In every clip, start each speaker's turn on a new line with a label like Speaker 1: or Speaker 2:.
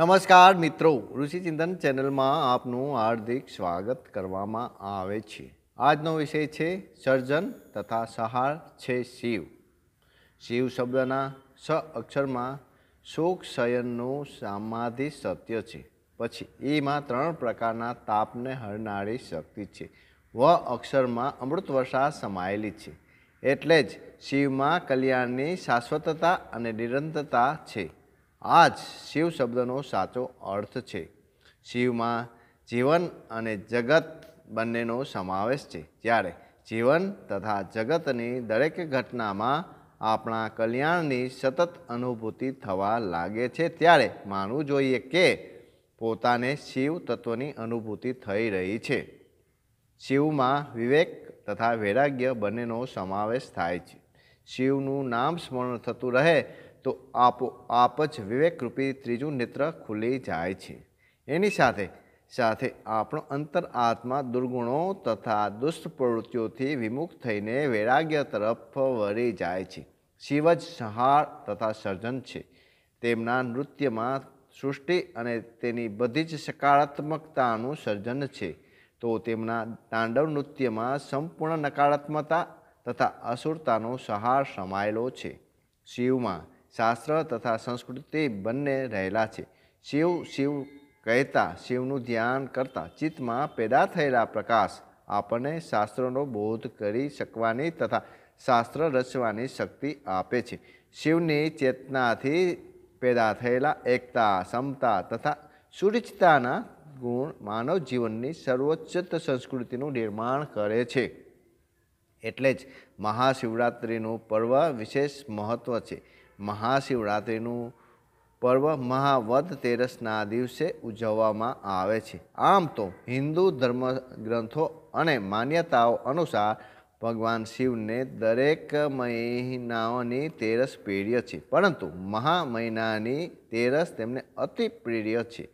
Speaker 1: નમસ્કાર મિત્રો ઋષિચિંતન ચેનલમાં આપનું હાર્દિક સ્વાગત કરવામાં આવે છે આજનો વિષય છે સર્જન તથા સહાર છે શિવ શિવ શબ્દના સ અક્ષરમાં શોક શયનનું સામાધિ સત્ય છે પછી એમાં ત્રણ પ્રકારના તાપને હરનારી શક્તિ છે વ અક્ષરમાં અમૃત વર્ષા સમાયેલી છે એટલે જ શિવમાં કલ્યાણની શાશ્વતતા અને નિરંતરતા છે આ જ શિવ શબ્દનો સાચો અર્થ છે શિવમાં જીવન અને જગત બંનેનો સમાવેશ છે જ્યારે જીવન તથા જગતની દરેક ઘટનામાં આપણા કલ્યાણની સતત અનુભૂતિ થવા લાગે છે ત્યારે માનવું જોઈએ કે પોતાને શિવ તત્વની અનુભૂતિ થઈ રહી છે શિવમાં વિવેક તથા વૈરાગ્ય બંનેનો સમાવેશ થાય છે શિવનું નામ સ્મરણ થતું રહે તો આપો આપ જ વિવેકરૂપી ત્રીજું નેત્ર ખુલી જાય છે એની સાથે સાથે આપણો અંતરઆત્મા દુર્ગુણો તથા દુષ્ટ પ્રવૃત્તિઓથી વિમુખ થઈને વૈરાગ્ય તરફ વળી જાય છે શિવ જ સંહાર તથા સર્જન છે તેમના નૃત્યમાં સૃષ્ટિ અને તેની બધી જ સકારાત્મકતાનું સર્જન છે તો તેમના તાંડવ નૃત્યમાં સંપૂર્ણ નકારાત્મકતા તથા અસુરતાનો સહાર સમાયેલો છે શિવમાં શાસ્ત્ર તથા સંસ્કૃતિ બંને રહેલા છે શિવ શિવ કહેતા શિવનું ધ્યાન કરતા ચિત્તમાં પેદા થયેલા પ્રકાશ આપણને શાસ્ત્રોનો બોધ કરી શકવાની તથા શાસ્ત્ર રચવાની શક્તિ આપે છે શિવની ચેતનાથી પેદા થયેલા એકતા સમતા તથા સુરક્ષતાના ગુણ માનવ જીવનની સર્વોચ્ચ સંસ્કૃતિનું નિર્માણ કરે છે એટલે જ મહાશિવરાત્રિનું પર્વ વિશેષ મહત્ત્વ છે મહાશિવરાત્રિનું પર્વ મહાવધ તેરસના દિવસે ઉજવવામાં આવે છે આમ તો હિન્દુ ધર્મ ગ્રંથો અને માન્યતાઓ અનુસાર ભગવાન શિવને દરેક મહિનાઓની તેરસ પ્રિય છે પરંતુ મહા મહિનાની તેરસ તેમને અતિ પ્રિય છે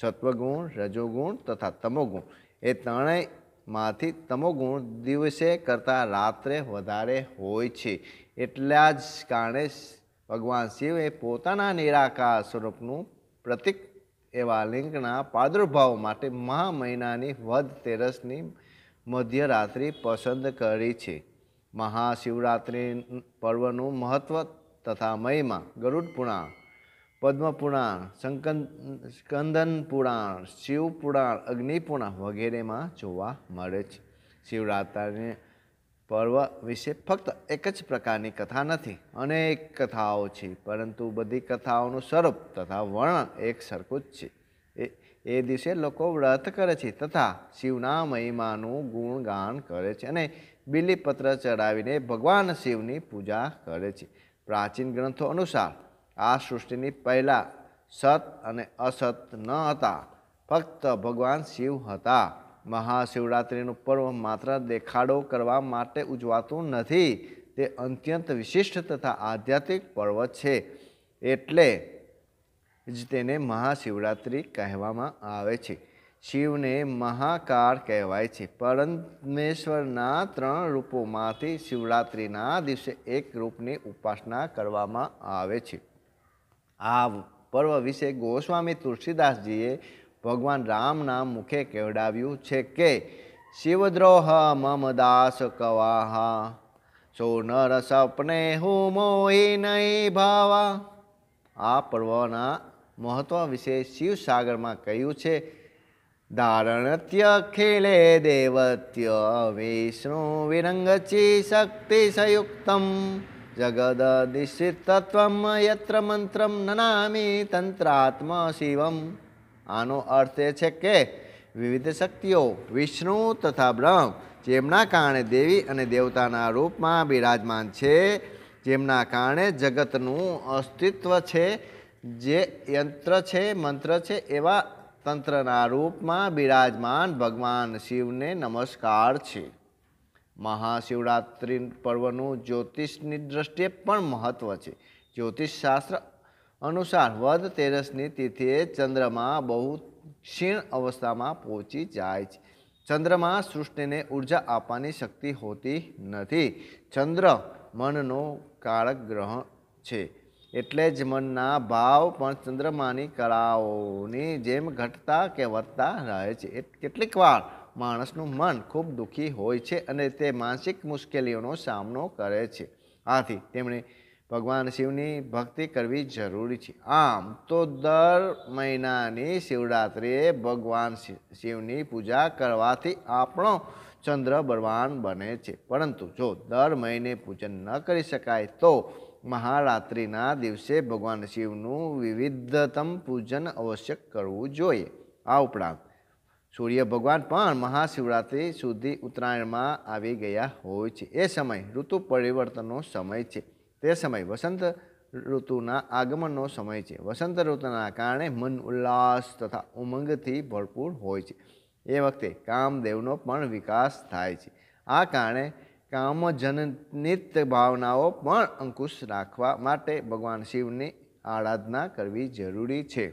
Speaker 1: સત્વગુણ રજોગુણ તથા તમોગુણ એ ત્રણેયમાંથી તમોગુણ દિવસે કરતાં રાત્રે વધારે હોય છે એટલા જ કારણે ભગવાન શિવે પોતાના નિરાકાર સ્વરૂપનું પ્રતિક એવા લિંગના પ્રાદુર્ભાવ માટે મહા મહિનાની વધ તેરસની મધ્યરાત્રિ પસંદ કરી છે મહાશિવરાત્રિ પર્વનું મહત્ત્વ તથા મહિમા ગરુડ પુરાણ પદ્મ સંકન સ્કંદન પુરાણ શિવ પુરાણ અગ્નિ વગેરેમાં જોવા મળે છે શિવરાત્રિને પર્વ વિશે ફક્ત એક જ પ્રકારની કથા નથી અનેક કથાઓ છે પરંતુ બધી કથાઓનું સ્વરૂપ તથા વર્ણન એક સરખું જ છે એ એ દિવસે લોકો વ્રત કરે છે તથા શિવના મહિમાનું ગુણગાન કરે છે અને બિલીપત્ર ચડાવીને ભગવાન શિવની પૂજા કરે છે પ્રાચીન ગ્રંથો અનુસાર આ સૃષ્ટિની પહેલાં સત અને અસત ન હતા ફક્ત ભગવાન શિવ હતા મહાશિવરાત્રિનું પર્વ માત્ર દેખાડો કરવા માટે ઉજવાતું નથી તે અત્યંત વિશિષ્ટ તથા આધ્યાત્મિક પર્વ છે એટલે જ તેને મહાશિવરાત્રિ કહેવામાં આવે છે શિવને મહાકાળ કહેવાય છે પરમેશ્વરના ત્રણ રૂપોમાંથી શિવરાત્રિના દિવસે એક રૂપની ઉપાસના કરવામાં આવે છે આ પર્વ વિશે ગોસ્વામી તુલસીદાસજીએ ભગવાન રામ નામ મુખે કેવડાવ્યું છે કે શિવદ્રોહ મમ દાસ કવાહા સો નર સપને હું મોહી નહીં ભાવા આ પર્વના મહત્વ વિશે શિવસાગરમાં કહ્યું છે ધારણત્ય ખેલે દેવત્ય વિષ્ણુ વિરંગચી શક્તિ સયુક્તમ જગદધિશિતત્વમ યત્ર મંત્રમ નનામી તંત્રાત્મા શિવમ આનો અર્થ એ છે કે વિવિધ શક્તિઓ વિષ્ણુ તથા બ્રહ્મ જેમના કારણે દેવી અને દેવતાના રૂપમાં બિરાજમાન છે જેમના કારણે જગતનું અસ્તિત્વ છે જે યંત્ર છે મંત્ર છે એવા તંત્રના રૂપમાં બિરાજમાન ભગવાન શિવને નમસ્કાર છે મહાશિવરાત્રિ પર્વનું જ્યોતિષની દ્રષ્ટિએ પણ મહત્ત્વ છે જ્યોતિષશાસ્ત્ર અનુસાર વદ તેરસની તિથિએ ચંદ્રમા બહુ ક્ષીણ અવસ્થામાં પહોંચી જાય છે ચંદ્રમાં સૃષ્ટિને ઉર્જા આપવાની શક્તિ હોતી નથી ચંદ્ર મનનો કારક ગ્રહ છે એટલે જ મનના ભાવ પણ ચંદ્રમાની કળાઓની જેમ ઘટતા કે વધતા રહે છે કેટલીક વાર માણસનું મન ખૂબ દુઃખી હોય છે અને તે માનસિક મુશ્કેલીઓનો સામનો કરે છે આથી તેમણે ભગવાન શિવની ભક્તિ કરવી જરૂરી છે આમ તો દર મહિનાની શિવરાત્રિએ ભગવાન શિવની પૂજા કરવાથી આપણો ચંદ્ર બળવાન બને છે પરંતુ જો દર મહિને પૂજન ન કરી શકાય તો મહારાત્રિના દિવસે ભગવાન શિવનું વિવિધતમ પૂજન અવશ્ય કરવું જોઈએ આ ઉપરાંત સૂર્ય ભગવાન પણ મહાશિવરાત્રિ સુધી ઉત્તરાયણમાં આવી ગયા હોય છે એ સમય ઋતુ પરિવર્તનનો સમય છે તે સમય વસંત ઋતુના આગમનનો સમય છે વસંત ઋતુના કારણે મન ઉલ્લાસ તથા ઉમંગથી ભરપૂર હોય છે એ વખતે કામદેવનો પણ વિકાસ થાય છે આ કારણે કામજનિત ભાવનાઓ પણ અંકુશ રાખવા માટે ભગવાન શિવની આરાધના કરવી જરૂરી છે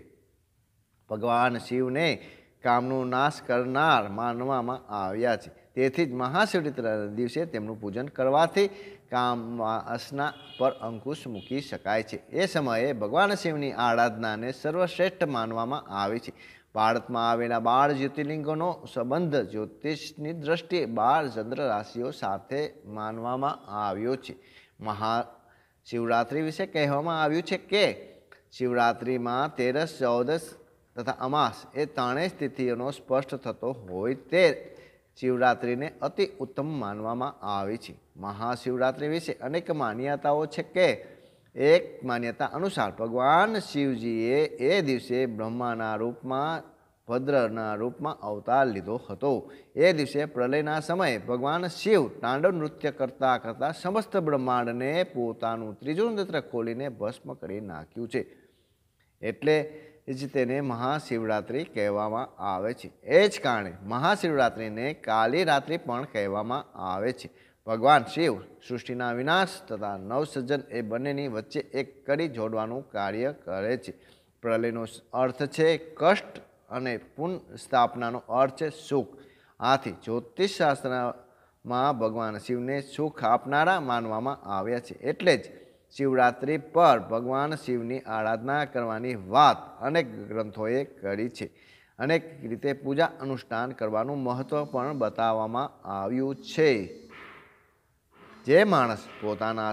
Speaker 1: ભગવાન શિવને કામનો નાશ કરનાર માનવામાં આવ્યા છે તેથી જ મહાશિવરાત્રિના દિવસે તેમનું પૂજન કરવાથી કામવાસના પર અંકુશ મૂકી શકાય છે એ સમયે ભગવાન શિવની આરાધનાને સર્વશ્રેષ્ઠ માનવામાં આવે છે ભારતમાં આવેલા બાળ જ્યોતિર્લિંગોનો સંબંધ જ્યોતિષની દ્રષ્ટિએ બાળ ચંદ્ર રાશિઓ સાથે માનવામાં આવ્યો છે મહા શિવરાત્રિ વિશે કહેવામાં આવ્યું છે કે શિવરાત્રિમાં તેરસ ચૌદસ તથા અમાસ એ ત્રણેય સ્થિતિઓનો સ્પષ્ટ થતો હોય તે શિવરાત્રિને અતિ ઉત્તમ માનવામાં આવે છે મહાશિવરાત્રિ વિશે અનેક માન્યતાઓ છે કે એક માન્યતા અનુસાર ભગવાન શિવજીએ એ દિવસે બ્રહ્માના રૂપમાં ભદ્રના રૂપમાં અવતાર લીધો હતો એ દિવસે પ્રલયના સમયે ભગવાન શિવ તાંડવ નૃત્ય કરતાં કરતાં સમસ્ત બ્રહ્માંડને પોતાનું ત્રીજું નેત્ર ખોલીને ભસ્મ કરી નાખ્યું છે એટલે જ તેને મહાશિવરાત્રિ કહેવામાં આવે છે એ જ કારણે મહાશિવરાત્રિને કાલી રાત્રિ પણ કહેવામાં આવે છે ભગવાન શિવ સૃષ્ટિના વિનાશ તથા નવસર્જન એ બંનેની વચ્ચે એક કડી જોડવાનું કાર્ય કરે છે પ્રલયનો અર્થ છે કષ્ટ અને પુનઃસ્થાપનાનો અર્થ છે સુખ આથી જ્યોતિષ શાસ્ત્રમાં ભગવાન શિવને સુખ આપનારા માનવામાં આવ્યા છે એટલે જ શિવરાત્રિ પર ભગવાન શિવની આરાધના કરવાની વાત અનેક ગ્રંથોએ કરી છે અનેક રીતે પૂજા અનુષ્ઠાન કરવાનું મહત્ત્વ પણ બતાવવામાં આવ્યું છે જે માણસ પોતાના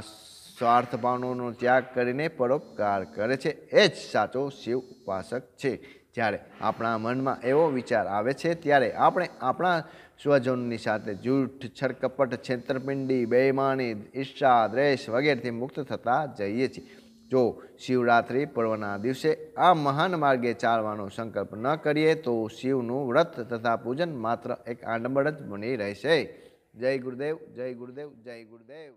Speaker 1: સ્વાર્થ ભાવનોનો ત્યાગ કરીને પરોપકાર કરે છે એ જ સાચો શિવ ઉપાસક છે જ્યારે આપણા મનમાં એવો વિચાર આવે છે ત્યારે આપણે આપણા સ્વજનની સાથે જૂઠ છરકપટ છેતરપિંડી બેમાની ઈર્ષા દ્વેષ વગેરેથી મુક્ત થતા જઈએ છીએ જો શિવરાત્રિ પર્વના દિવસે આ મહાન માર્ગે ચાલવાનો સંકલ્પ ન કરીએ તો શિવનું વ્રત તથા પૂજન માત્ર એક આડંબર જ બની રહેશે જય ગુરુદેવ જય ગુરુદેવ જય ગુરુદેવ